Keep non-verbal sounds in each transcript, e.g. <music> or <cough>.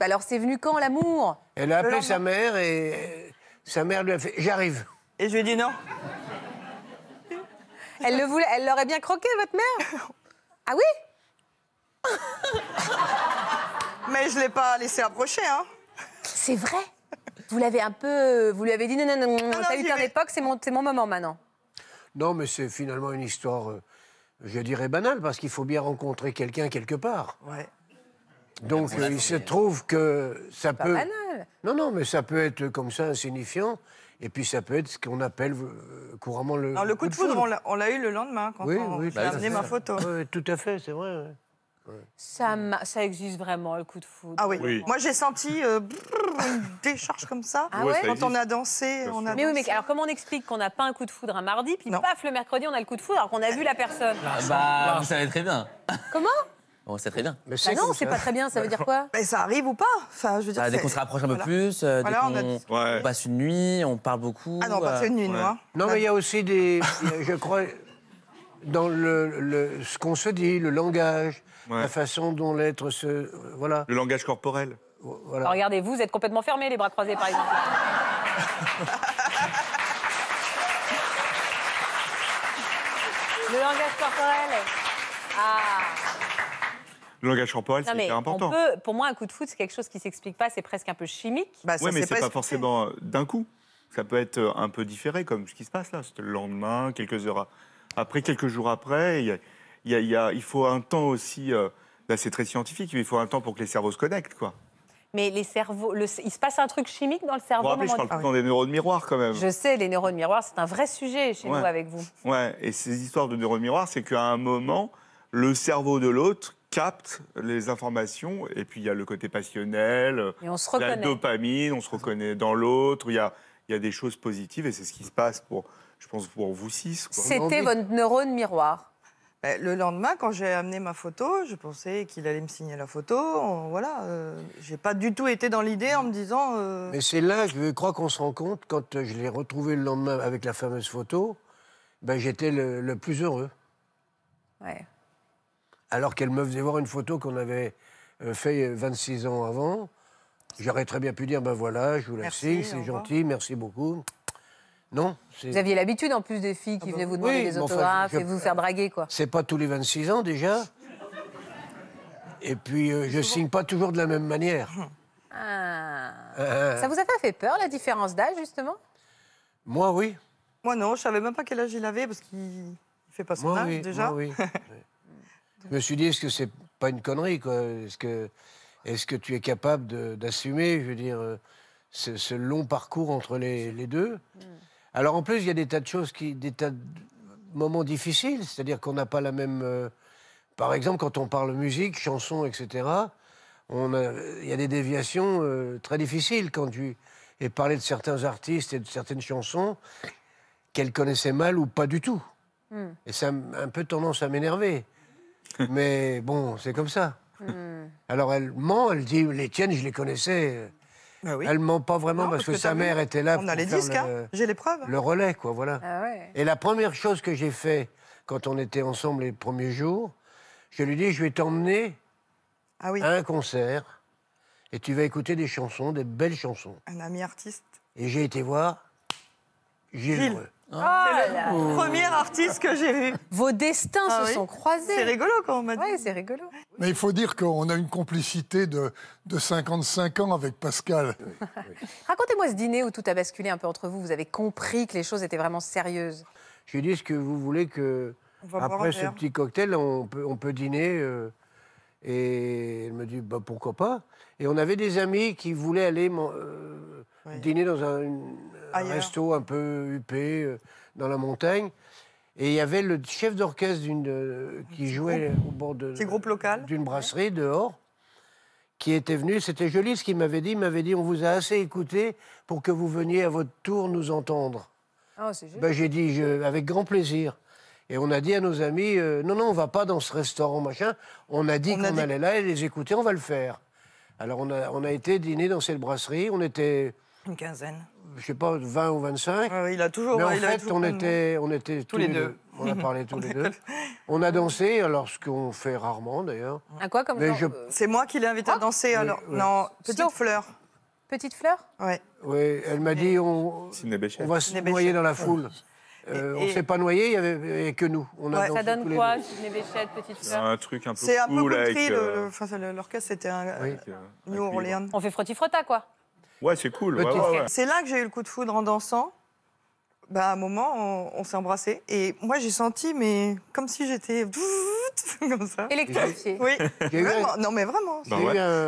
Alors c'est venu quand l'amour Elle a appelé sa mère et sa mère lui a fait J'arrive. Et je lui ai dit non. Elle le voulait, elle l'aurait bien croqué, votre mère <laughs> Ah oui <laughs> Mais je l'ai pas laissé approcher, hein. C'est vrai Vous l'avez un peu. Vous lui avez dit non, non, non, non t'as eu ton époque, c'est mon, mon moment maintenant. Non, mais c'est finalement une histoire, euh, je dirais, banale, parce qu'il faut bien rencontrer quelqu'un quelque part. Ouais. Donc il se trouve que ça peut. Non, non, mais ça peut être comme ça insignifiant. Et puis ça peut être ce qu'on appelle euh, couramment le. Alors, le coup, de foudre, on l'a eu le lendemain quand on oui, ma photo. Oui, tout à fait, c'est vrai. Ça, ça, existe vraiment, le coup de foudre. Ah oui. Moi, j'ai senti euh, une décharge comme ça. Ah quand on a dansé, on a Mais oui, mais alors comment on explique qu'on n'a pas un coup de foudre un mardi, puis paf, le mercredi, on a le coup de foudre, alors qu'on a vu la personne ah Bah, vous savez très bien. Comment c'est très bien. Mais bah non, c'est pas très bien, ça veut bah, dire quoi Mais bah, ça arrive ou pas enfin, je veux dire, Dès qu'on se rapproche un peu plus, euh, dès on, passe une nuit, on parle beaucoup. Ah non, on euh, passe une nuit, moi. Hein. non mais il y a aussi des. je crois. Dans le, ce qu'on se dit, le langage, la façon dont l'être se. Euh, voilà. Le langage corporel. Alors regardez, vous, vous êtes complètement fermé, les bras croisés, par exemple. <laughs> le langage corporel. Ah le langage corporel, c'est hyper important. On peut, pour moi, un coup de foot, c'est quelque chose qui s'explique pas, c'est presque un peu chimique. Bah, oui, mais c'est pas, pas forcément euh, d'un coup. Ça peut être euh, un peu différé, comme ce qui se passe là. C'est le lendemain, quelques heures après, quelques jours après. Il, faut un temps aussi. là, euh, bah, c'est très scientifique, mais il faut un temps pour que les cerveaux se connectent, quoi. Mais les cerveaux, il se passe un truc chimique dans le cerveau. On je parle ah des neurones miroirs quand même. Je sais, les neurones miroirs, c'est un vrai sujet chez nous avec vous. Ouais, et ces histoires de neurones miroirs, c'est qu'à un moment, le cerveau de l'autre capte les informations. Et puis il y a le côté passionnel, et on se la dopamine, on se reconnaît dans l'autre. Il y a, il y des choses positives et c'est ce qui se passe pour, je pense, pour vous six. C'était votre neurone miroir. Bah, le lendemain, quand j'ai amené ma photo, je pensais qu'il allait me signer la photo. voilà, euh, j'ai pas du tout été dans l'idée en me disant. Euh, Mais c'est là, je crois qu'on se rend compte quand je l'ai retrouvé le lendemain avec la fameuse photo, ben, j'étais le, le, plus heureux. Ouais alors qu'elle me faisait voir une photo qu'on avait euh, fait 26 euh, ans avant. J'aurais très bien pu dire, ben voilà, je vous la signe, c'est gentil, merci beaucoup. Non. Vous aviez l'habitude en plus des filles qui venaient ah vous demander des autographes et vous faire draguer, quoi. C'est pas tous les 26 ans déjà. Et puis, euh, je signe pas toujours de la même manière. Ah. Ah, ah. Ça vous a pas fait peur, la différence d'âge, justement Moi, oui. Moi, non, je savais même pas quel âge il avait parce qu'il fait pas son âge déjà. oui. <laughs> Je me suis dit, est-ce que c'est pas une connerie, Est-ce que, que tu es capable d'assumer, je veux dire, euh, ce, long parcours entre les, deux hmm. Alors en plus, il y a des tas de choses, des tas de moments difficiles, c'est-à-dire qu'on n'a pas la même. Euh, par exemple, quand on parle musique, chanson, etc., il y a des déviations euh, très difficiles quand tu es parlé de certains artistes et de certaines chansons qu'elle connaissait mal ou pas du tout. Hmm. Et ça a un peu tendance à m'énerver. <laughs> Mais bon, c'est comme ça. Hmm. Alors elle ment, elle dit les tiennes, je les connaissais. Bah elle ment pas vraiment parce, que, sa mère était là on pour a les disques, hein. j'ai les preuves. Le relais, quoi, voilà. Ah et la première chose que j'ai fait quand on était ensemble les premiers jours, je lui dis je vais t'emmener ah à un concert et tu vas écouter des chansons, des belles chansons. Un ami artiste. Et j'ai été voir Gilles. Première oh premier artiste que j'ai vu. Vos destins ah se sont croisés. C'est rigolo quand on m'a dit. Oui, c'est rigolo. Mais il faut dire qu'on a une complicité de, de 55 ans avec Pascal. Racontez-moi ce dîner où tout a basculé un peu entre vous. Vous avez compris que les choses étaient vraiment sérieuses. J'ai dit ce que vous voulez que... Après ce petit cocktail, on peut, on peut dîner... Euh, et elle me dit, bah, pourquoi pas Et on avait des amis qui voulaient aller euh, dîner dans un, resto un peu huppé, euh, dans la montagne. Et il y avait le chef d'orchestre qui jouait au bord de, groupe local. d'une brasserie dehors, qui était venu. C'était joli ce qu'il m'avait dit. Il m'avait dit, on vous a assez écouté pour que vous veniez à votre tour nous entendre. Ah, ben, j'ai dit, avec grand plaisir. Et on a dit à nos amis, euh, non, non, on va pas dans ce restaurant, machin. On a dit qu'on allait là et les écouter, on va le faire. Alors on a, on a été dîner dans cette brasserie, on était... Une quinzaine. Je sais pas, 20 ou 25. il a toujours... Mais en fait, on, était, on était tous, les deux. On a parlé tous <laughs> les deux. On a dansé, alors ce qu'on fait rarement d'ailleurs. À quoi comme C'est moi qui l'ai invité à danser alors. Non, petite fleur. Petite fleur Oui. Oui, elle m'a dit on, on va se noyer dans la foule. Euh, on on s'est pas noyé, il y avait que nous. On ouais. Ça donne quoi, les Béchette, Petite Sœur C'est un truc un peu C'est un peu cool Leur euh, l'orchestre, c'était un euh, New Orleans. On fait frotti-frotta, quoi. Ouais, c'est cool. c'est là que j'ai eu le coup de foudre en dansant. Bah, à un moment, on, on s'est embrassés. Et moi, j'ai senti, mais comme si j'étais <laughs> comme Électrifié. Oui, Non, mais vraiment. Bah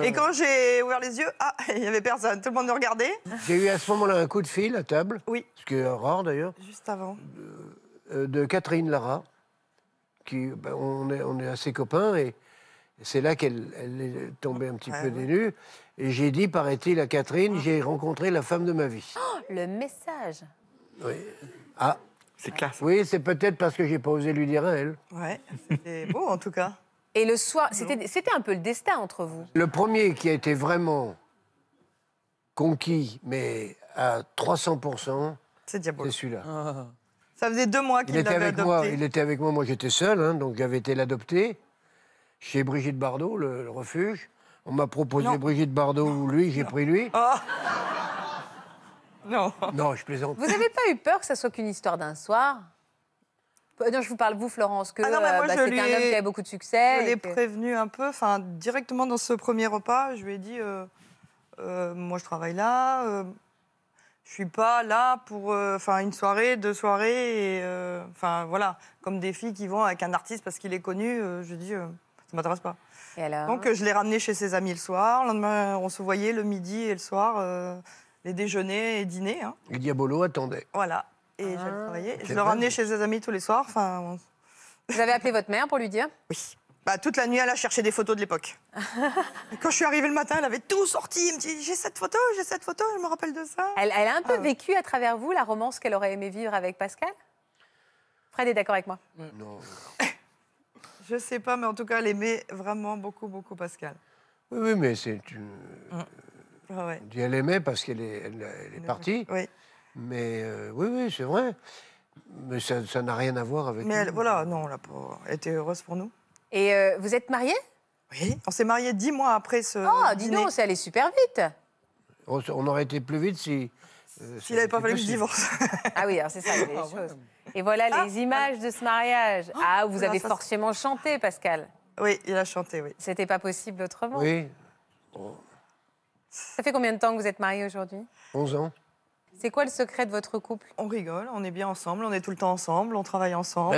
et quand j'ai ouvert les yeux, ah, <laughs> il n'y avait personne. Tout le monde nous regardait. J'ai eu à ce moment-là un coup de fil à table. Oui. Ce qui est rare d'ailleurs. Juste avant. De, euh, Catherine Lara. Qui, ben, on, est, on est assez copains et c'est là qu'elle est tombée un petit peu dénue. Et j'ai dit, paraît-il, à Catherine, ah. j'ai rencontré la femme de ma vie. Oh, le message. Oui. Ah. C'est classe. Hein. Oui, c'est peut-être parce que j'ai pas osé lui dire à elle. Ouais, c'était <laughs> beau en tout cas. Et le soir, c'était un peu le destin entre vous. Le premier qui a été vraiment conquis, mais à 300%, c'est celui-là. Ah. Ça faisait deux mois qu'il l'avait adopté. Moi, il était avec moi, moi j'étais seul, hein, donc j'avais été l'adopter chez Brigitte Bardot, le, refuge. On m'a proposé Brigitte Bardot ou lui, j'ai pris lui. Ah. Non. Non, je plaisante. Vous n'avez pas eu peur que ça soit qu'une histoire d'un soir euh, non, je vous parle, vous, Florence, que ah euh, bah, c'est un homme qui a beaucoup de succès. Je l'ai prévenu un peu, enfin, directement dans ce premier repas, je lui ai dit euh, Moi, je travaille là, Je je suis pas là pour enfin une soirée, deux soirées, enfin, voilà, comme des filles qui vont avec un artiste parce qu'il est connu, je dis Ça m'intéresse pas. Donc, je l'ai ramené chez ses amis le soir, le lendemain, on se voyait le midi et le soir les déjeuners et dîners. Hein. Et Diabolo attendait. Voilà. Et je ah. j'allais travailler. Je le ramenais ben. chez ses amis tous les soirs. Enfin, Vous avez appelé votre mère pour lui dire Oui. Bah, toute la nuit, elle a cherché des photos de l'époque. <laughs> quand je suis arrivée le matin, elle avait tout sorti. Elle me dit J'ai cette photo, j'ai cette photo, je me rappelle de ça. Elle, a un peu ah. vécu à travers vous la romance qu'elle aurait aimé vivre avec Pascal Fred est d'accord avec moi Non. <laughs> je sais pas, mais en tout cas, elle aimait vraiment beaucoup, beaucoup Pascal. Oui, mais c'est une. Mm elle ah aimait parce qu'elle est, partie. Oui. Mais euh, oui, oui, c'est vrai. Mais ça, n'a rien à voir avec. Mais voilà, non, elle était heureuse pour nous. Et euh, vous êtes mariée Oui, on s'est mariés dix mois après ce. Ah, dis donc, c'est allé super vite. On, aurait été plus vite si. Euh, S'il n'avait pas fallu que je divorce. ah oui, c'est ça, ah choses. Et voilà ah, les images de ce mariage. Oh, ah, vous avez forcément chanté, Pascal. Oui, il a chanté, oui. C'était pas possible autrement. Oui. Ça fait combien de temps que vous êtes mariés aujourd'hui 11 ans. C'est quoi le secret de votre couple On rigole, on est bien ensemble, on est tout le temps ensemble, on travaille ensemble.